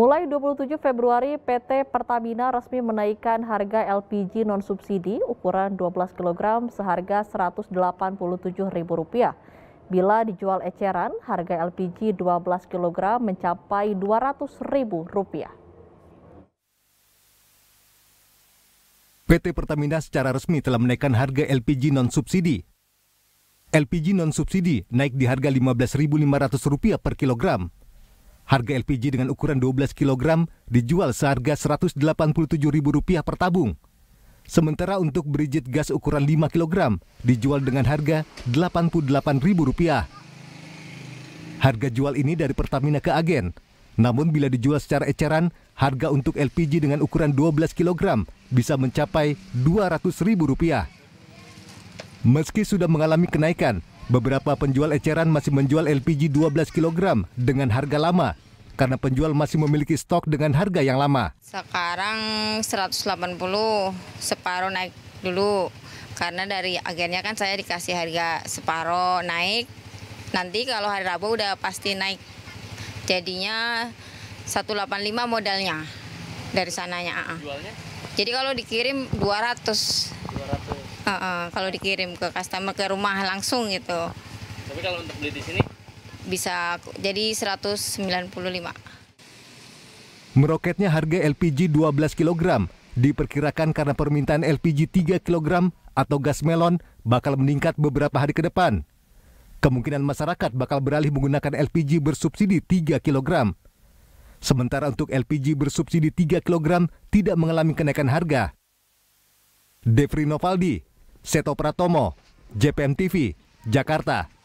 Mulai 27 Februari, PT Pertamina resmi menaikkan harga LPG non-subsidi ukuran 12 kg seharga Rp187.000. Bila dijual eceran, harga LPG 12 kg mencapai Rp200.000. PT Pertamina secara resmi telah menaikkan harga LPG non-subsidi. LPG non-subsidi naik di harga Rp15.500 per kilogram Harga LPG dengan ukuran 12 kg dijual seharga Rp187.000 per tabung. Sementara untuk Brigit gas ukuran 5 kg dijual dengan harga Rp88.000. Harga jual ini dari Pertamina ke agen. Namun bila dijual secara eceran, harga untuk LPG dengan ukuran 12 kg bisa mencapai Rp200.000. Meski sudah mengalami kenaikan, Beberapa penjual eceran masih menjual LPG 12 kg dengan harga lama karena penjual masih memiliki stok dengan harga yang lama. Sekarang 180, separuh naik dulu. Karena dari agennya kan saya dikasih harga separuh naik. Nanti kalau hari Rabu udah pasti naik. Jadinya 185 modalnya dari sananya. Ah, ah. Jualnya? Jadi kalau dikirim 200. 200. Uh, uh, kalau dikirim ke customer ke rumah langsung gitu. Tapi kalau untuk beli di sini? Bisa jadi 195. Meroketnya harga LPG 12 kg diperkirakan karena permintaan LPG 3 kg atau gas melon bakal meningkat beberapa hari ke depan. Kemungkinan masyarakat bakal beralih menggunakan LPG bersubsidi 3 kg. Sementara untuk LPG bersubsidi 3 kg tidak mengalami kenaikan harga. Devri Novaldi, Seto Pratomo, JPM TV, Jakarta.